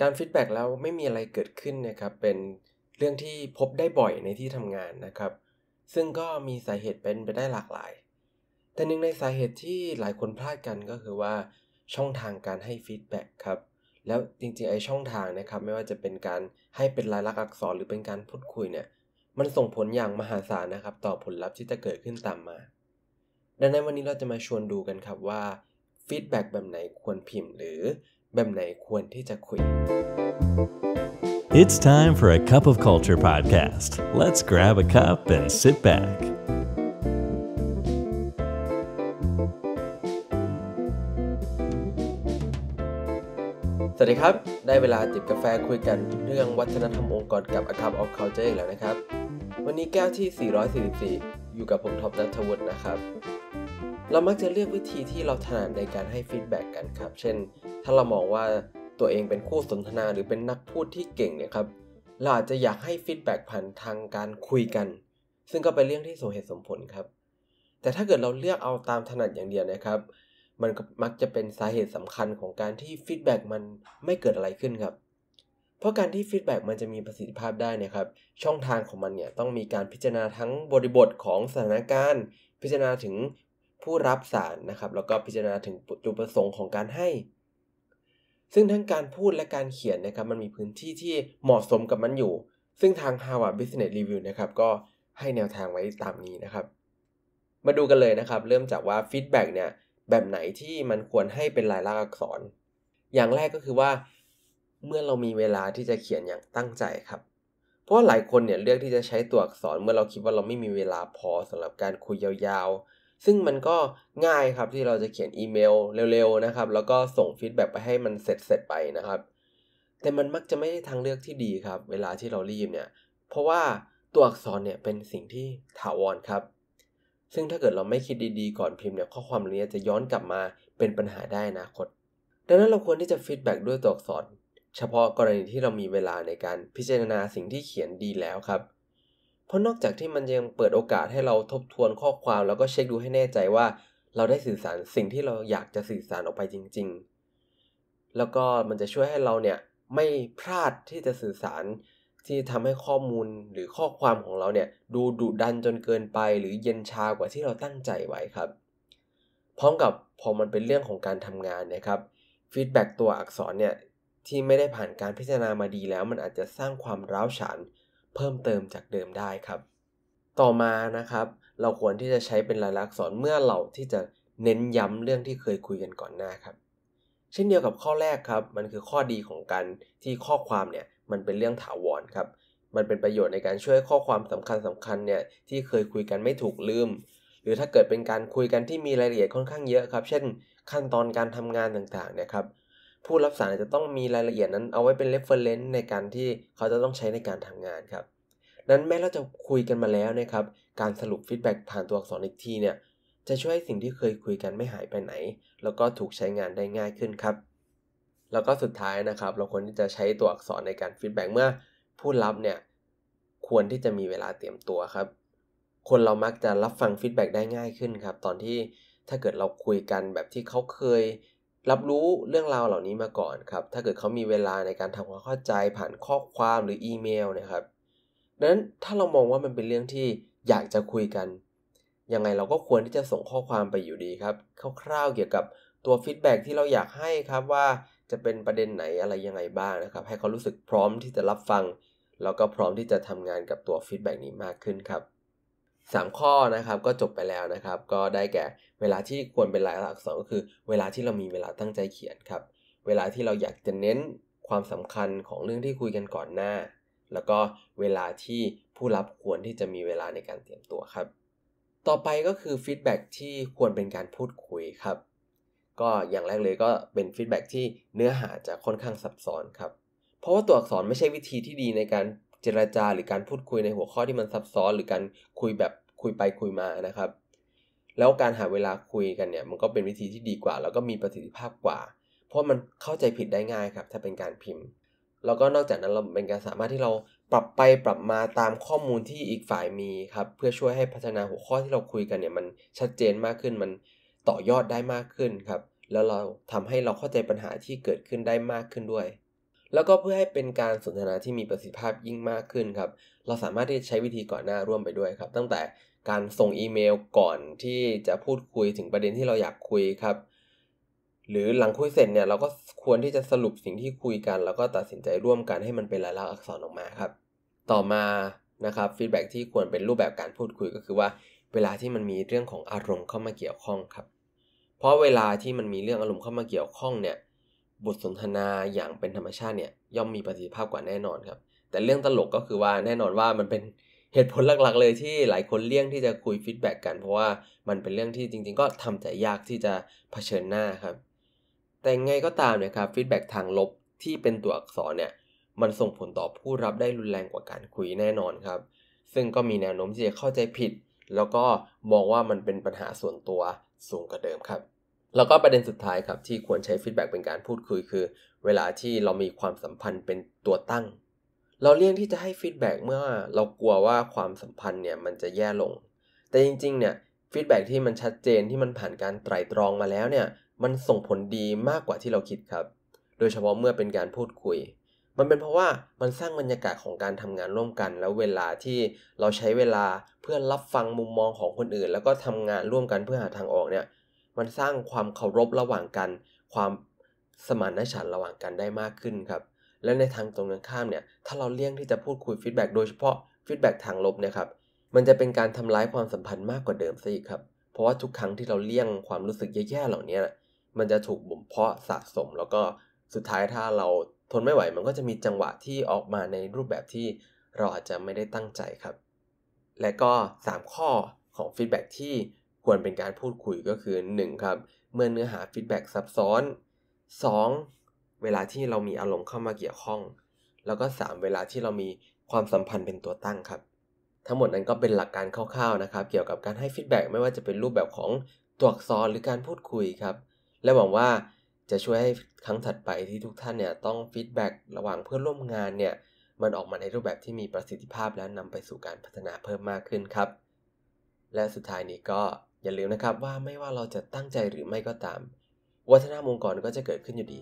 การฟีดแบ็กแล้วไม่มีอะไรเกิดขึ้นนะครับ เป็นเรื่องที่พบได้บ่อยในที่ทำงานนะครับ ซึ่งก็มีสาเหตุเป็นไปได้หลากหลาย แต่หนึ่งในสาเหตุที่หลายคนพลาดกันก็คือว่าช่องทางการให้ฟีดแบ็กครับ แล้วจริงๆไอ้ช่องทางนะครับ ไม่ว่าจะเป็นการให้เป็นลายลักษณ์อักษรหรือเป็นการพูดคุยเนี่ย มันส่งผลอย่างมหาศาลนะครับ ต่อผลลัพธ์ที่จะเกิดขึ้นตามมาดังนั้นวันนี้เราจะมาชวนดูกันครับว่าฟีดแบ็กแบบไหนควรพิมพ์หรือแบบไหนควรที่จะคุย It's time for a cup of culture podcast. Let's grab a cup and sit back. สวัสดีครับ ได้เวลาจิบกาแฟคุยกันเรื่องวัฒนธรรมองค์กรกับ A Cup of Culture แล้วนะครับ วันนี้แก้วที่ 444 อยู่กับผมท็อปนัทวุฒินะครับ เรามักจะเลือกวิธีที่เราถนัดในการให้ฟีดแบ็กกันครับ เช่นถ้าเรามองว่าตัวเองเป็นคู่สนทนาหรือเป็นนักพูดที่เก่งเนี่ยครับ เราอาจจะอยากให้ฟีดแบ็กผ่านทางการคุยกัน ซึ่งก็เป็นเรื่องที่สมเหตุสมผลครับ แต่ถ้าเกิดเราเลือกเอาตามถนัดอย่างเดียวนะครับ มันมักจะเป็นสาเหตุสำคัญของการที่ฟีดแบ็กมันไม่เกิดอะไรขึ้นครับ เพราะการที่ฟีดแบ็กมันจะมีประสิทธิภาพได้นะครับ ช่องทางของมันเนี่ยต้องมีการพิจารณาทั้งบริบทของสถานการณ์ พิจารณาถึงผู้รับสารนะครับ แล้วก็พิจารณาถึงจุดประสงค์ของการให้ซึ่งทั้งการพูดและการเขียนนะครับมันมีพื้นที่ที่เหมาะสมกับมันอยู่ ซึ่งทาง Harvard Business Review นะครับ ก็ให้แนวทางไว้ตามนี้นะครับ มาดูกันเลยนะครับ เริ่มจากว่าฟีดแบ็กเนี่ยแบบไหนที่มันควรให้เป็นลายลักษณ์อักษร อย่างแรกก็คือว่าเมื่อเรามีเวลาที่จะเขียนอย่างตั้งใจครับ เพราะหลายคนเนี่ยเลือกที่จะใช้ตัวอักษรเมื่อเราคิดว่าเราไม่มีเวลาพอสำหรับการคุยยาวซึ่งมันก็ง่ายครับที่เราจะเขียนอีเมลเร็วๆนะครับ แล้วก็ส่งฟีดแบ็ไปให้มันเสร็จเสร็จไปนะครับ แต่มันมักจะไม่ได้ทางเลือกที่ดีครับ เวลาที่เรารีบเนี่ย เพราะว่าตัวอักษรเนี่ยเป็นสิ่งที่ถาวรครับ ซึ่งถ้าเกิดเราไม่คิดดีๆก่อนพิมพ์เนี่ยข้อความเนี้จะย้อนกลับมาเป็นปัญหาได้นะคต ดังนั้นเราควรที่จะฟีดแบ็ด้วยตัวอักษร เฉพาะกรณีที่เรามีเวลาในการพิจารณาสิ่งที่เขียนดีแล้วครับเพราะนอกจากที่มันยังเปิดโอกาสให้เราทบทวนข้อความแล้วก็เช็คดูให้แน่ใจว่าเราได้สื่อสารสิ่งที่เราอยากจะสื่อสารออกไปจริง ๆ แล้วก็มันจะช่วยให้เราเนี่ยไม่พลาดที่จะสื่อสารที่ทำให้ข้อมูลหรือข้อความของเราเนี่ยดูดุดันจนเกินไป หรือเย็นชากว่าที่เราตั้งใจไว้ครับ พร้อมกับพอมันเป็นเรื่องของการทำงานนะครับฟีดแบ็ตัวอักษรเนี่ยที่ไม่ได้ผ่านการพิจารณามาดีแล้วมันอาจจะสร้างความร้าวฉานเพิ่มเติมจากเดิมได้ครับ ต่อมานะครับเราควรที่จะใช้เป็นลายลักษณ์อักษรเมื่อเราที่จะเน้นย้ำเรื่องที่เคยคุยกันก่อนหน้าครับ เช่นเดียวกับข้อแรกครับมันคือข้อดีของการที่ข้อความเนี่ยมันเป็นเรื่องถาวรครับ มันเป็นประโยชน์ในการช่วยข้อความสำคัญสำคัญเนี่ยที่เคยคุยกันไม่ถูกลืมหรือถ้าเกิดเป็นการคุยกันที่มีรายละเอียดค่อนข้างเยอะครับ เช่น ขั้นตอนการทำงานต่างๆเนี่ยครับผู้รับสารจะต้องมีรายละเอียดนั้นเอาไว้เป็น reference ในการที่เขาจะต้องใช้ในการทำงานครับนั้นแม้เราจะคุยกันมาแล้วนะครับ การสรุปฟีดแบ็กผ่านตัวอักษรอีกทีเนี่ยจะช่วยให้สิ่งที่เคยคุยกันไม่หายไปไหนแล้วก็ถูกใช้งานได้ง่ายขึ้นครับ แล้วก็สุดท้ายนะครับ เราควรที่จะใช้ตัวอักษรในการฟีดแบ็กเมื่อ ผู้รับเนี่ยควรที่จะมีเวลาเตรียมตัวครับ คนเรามักจะรับฟังฟีดแบ็กได้ง่ายขึ้นครับตอนที่ถ้าเกิดเราคุยกันแบบที่เขาเคยรับรู้เรื่องราวเหล่านี้มาก่อนครับ ถ้าเกิดเขามีเวลาในการทำความเข้าใจผ่านข้อความหรืออีเมลนะครับดังนั้นถ้าเรามองว่ามันเป็นเรื่องที่อยากจะคุยกัน ยังไงเราก็ควรที่จะส่งข้อความไปอยู่ดีครับ คร่าวๆเกี่ยวกับตัวฟีดแบ็ที่เราอยากให้ครับว่าจะเป็นประเด็นไหนอะไรยังไงบ้างนะครับ ให้เขารู้สึกพร้อมที่จะรับฟังแล้วก็พร้อมที่จะทำงานกับตัวฟีดแบ็นี้มากขึ้นครับ3 ข้อนะครับก็จบไปแล้วนะครับ ก็ได้แก่เวลาที่ควรเป็นลายลักษณ์อักษรก็คือ เวลาที่เรามีเวลาตั้งใจเขียนครับ เวลาที่เราอยากจะเน้นความสำคัญของเรื่องที่คุยกันก่อนหน้า แล้วก็เวลาที่ผู้รับควรที่จะมีเวลาในการเตรียมตัวครับ ต่อไปก็คือฟีดแบ็ที่ควรเป็นการพูดคุยครับ ก็อย่างแรกเลยก็เป็นฟีดแบ็ที่เนื้อหาจะค่อนข้างซับซ้อนครับเพราะว่าตัวอักษรไม่ใช่วิธีที่ดีในการเจรจาหรือการพูดคุยในหัวข้อที่มันซับซ้อน หรือการคุยแบบคุยไปคุยมานะครับ แล้วการหาเวลาคุยกันเนี่ย มันก็เป็นวิธีที่ดีกว่าแล้วก็มีประสิทธิภาพกว่า เพราะมันเข้าใจผิดได้ง่ายครับถ้าเป็นการพิมพ์ แล้วก็นอกจากนั้นเราเป็นการสามารถที่เราปรับไปปรับมาตามข้อมูลที่อีกฝ่ายมีครับเพื่อช่วยให้พัฒนาหัวข้อที่เราคุยกันเนี่ย มันชัดเจนมากขึ้นมันต่อยอดได้มากขึ้นครับแล้วเราทำให้เราเข้าใจปัญหาที่เกิดขึ้นได้มากขึ้นด้วยแล้วก็เพื่อให้เป็นการสนทนาที่มีประสิทธิภาพยิ่งมากขึ้นครับเราสามารถที่จะใช้วิธีก่อนหน้าร่วมไปด้วยครับ ตั้งแต่การส่งอีเมลก่อนที่จะพูดคุยถึงประเด็นที่เราอยากคุยครับหรือหลังคุยเสร็จเนี่ยเราก็ควรที่จะสรุปสิ่งที่คุยกัน แล้วก็ตัดสินใจร่วมกันให้มันเป็นลายลักษณ์อักษรออกมาครับ ต่อมานะครับฟีดแบ็ที่ควรเป็นรูปแบบการพูดคุยก็คือว่า เวลาที่มันมีเรื่องของอารมณ์เข้ามาเกี่ยวข้องครับ เพราะเวลาที่มันมีเรื่องอารมณ์เข้ามาเกี่ยวข้องเนี่ยบทสนทนาอย่างเป็นธรรมชาติเนี่ยย่อมมีประสิทธิภาพกว่าแน่นอนครับ แต่เรื่องตลกก็คือว่าแน่นอนว่ามันเป็นเหตุผลหลักๆเลยที่หลายคนเลี่ยงที่จะคุยฟีดแบ็กกันเพราะว่ามันเป็นเรื่องที่จริงๆ ก็ทำใจยากที่จะเผชิญหน้าครับ แต่ไงก็ตามเนี่ยครับฟีดแบ็กทางลบที่เป็นตัวอักษรเนี่ยมันส่งผลต่อผู้รับได้รุนแรงกว่าการคุยแน่นอนครับ ซึ่งก็มีแนวโน้มที่จะเข้าใจผิด แล้วก็มองว่ามันเป็นปัญหาส่วนตัวสูงกว่าเดิมครับแล้วก็ประเด็นสุดท้ายครับที่ควรใช้ฟีดแบ็กเป็นการพูดคุยคือเวลาที่เรามีความสัมพันธ์เป็นตัวตั้ง เราเลี่ยงที่จะให้ฟีดแบ็กเมื่อเรากลัวว่าความสัมพันธ์เนี่ยมันจะแย่ลง แต่จริงๆเนี่ยฟีดแบ็กที่มันชัดเจนที่มันผ่านการไตรตรองมาแล้วเนี่ยมันส่งผลดีมากกว่าที่เราคิดครับ โดยเฉพาะเมื่อเป็นการพูดคุย มันเป็นเพราะว่ามันสร้างบรรยากาศของการทำงานร่วมกัน แล้วเวลาที่เราใช้เวลาเพื่อรับฟังมุมมองของคนอื่น แล้วก็ทำงานร่วมกันเพื่อหาทางออกเนี่ยมันสร้างความเคารพระหว่างกัน ความสมานฉันท์ระหว่างกันได้มากขึ้นครับ และในทางตรงกันข้ามเนี่ยถ้าเราเลี่ยงที่จะพูดคุยฟีดแบ็กโดยเฉพาะฟีดแบ็กทางลบนะครับมันจะเป็นการทำร้ายความสัมพันธ์มากกว่าเดิมซะอีกครับ เพราะว่าทุกครั้งที่เราเลี่ยงความรู้สึกแย่ๆเหล่านี้มันจะถูกบ่มเพาะสะสม แล้วก็สุดท้ายถ้าเราทนไม่ไหว มันก็จะมีจังหวะที่ออกมาในรูปแบบที่เราอาจจะไม่ได้ตั้งใจครับ และก็ 3 ข้อของฟีดแบ็กที่ควรเป็นการพูดคุยก็คือ 1. ครับเมื่อเนื้อหาฟีดแบ็กซับซ้อน 2. เวลาที่เรามีอารมณ์เข้ามาเกี่ยวข้อง แล้วก็ 3. เวลาที่เรามีความสัมพันธ์เป็นตัวตั้งครับ ทั้งหมดนั้นก็เป็นหลักการคร่าวๆนะครับ เกี่ยวกับการให้ฟีดแบ็กไม่ว่าจะเป็นรูปแบบของตัวอักษรหรือการพูดคุยครับ และหวังว่าจะช่วยให้ครั้งถัดไปที่ทุกท่านเนี่ยต้องฟีดแบ็กระหว่างเพื่อนร่วมงานเนี่ยมันออกมาในรูปแบบที่มีประสิทธิภาพและนำไปสู่การพัฒนาเพิ่มมากขึ้นครับ และสุดท้ายนี้ก็อย่าลืมนะครับว่าไม่ว่าเราจะตั้งใจหรือไม่ก็ตาม วัฒนธรรมองค์กรก็จะเกิดขึ้นอยู่ดี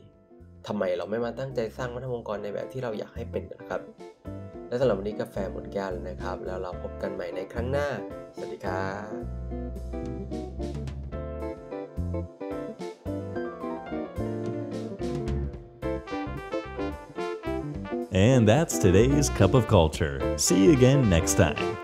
ทำไมเราไม่มาตั้งใจสร้างวัฒนธรรมองค์กรในแบบที่เราอยากให้เป็นนะครับ และสำหรับวันนี้กาแฟหมดแก้วแล้วนะครับแล้วเราพบกันใหม่ในครั้งหน้าสวัสดีครับ And that's today's Cup of Culture. See you again next time.